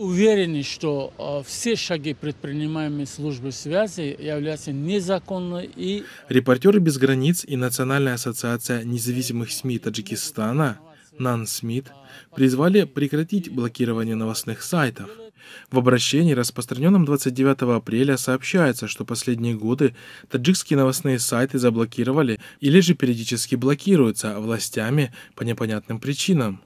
уверены, что а, все шаги, предпринимаемые службой связи, являются незаконными и... Репортеры без границ и Национальная ассоциация независимых СМИ Таджикистана Нан Смит призвали прекратить блокирование новостных сайтов. В обращении, распространенном 29 апреля, сообщается, что последние годы таджикские новостные сайты заблокировали или же периодически блокируются властями по непонятным причинам.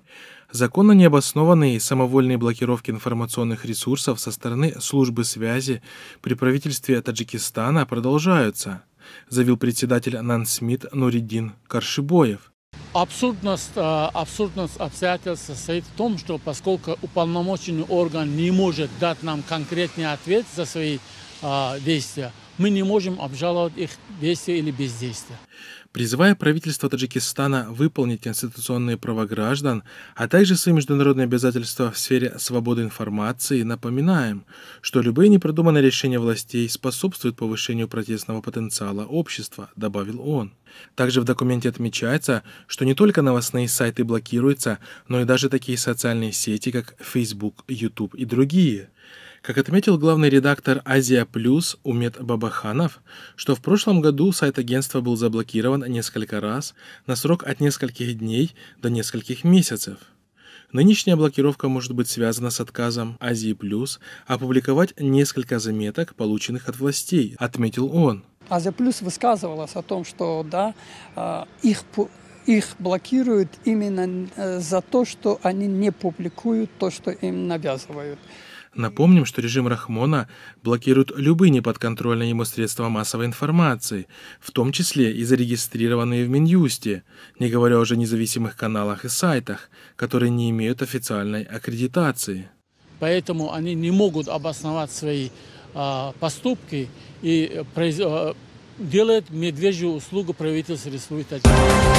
Законно необоснованные и самовольные блокировки информационных ресурсов со стороны службы связи при правительстве Таджикистана продолжаются, заявил председатель Нан Смит Нуриддин Каршибоев. Абсурдность, э, абсурдность обстоятельств состоит в том, что поскольку уполномоченный орган не может дать нам конкретный ответ за свои а, действия. Мы не можем обжаловать их действия или бездействия. Призывая правительство Таджикистана выполнить конституционные права граждан, а также свои международные обязательства в сфере свободы информации, напоминаем, что любые непродуманные решения властей способствуют повышению протестного потенциала общества, добавил он. Также в документе отмечается, что не только новостные сайты блокируются, но и даже такие социальные сети, как Facebook, YouTube и другие – как отметил главный редактор «Азия Плюс» Умет Бабаханов, что в прошлом году сайт агентства был заблокирован несколько раз на срок от нескольких дней до нескольких месяцев. Нынешняя блокировка может быть связана с отказом Азии Плюс опубликовать несколько заметок, полученных от властей, отметил он. Азия Плюс высказывалась о том, что да, э, их их блокируют именно э, за то, что они не публикуют то, что им навязывают. Напомним, что режим Рахмона блокирует любые неподконтрольные ему средства массовой информации, в том числе и зарегистрированные в Минюсте, не говоря уже о независимых каналах и сайтах, которые не имеют официальной аккредитации. Поэтому они не могут обосновать свои а, поступки и э, произ... А, делают медвежью услугу правительству Республики Татарстан.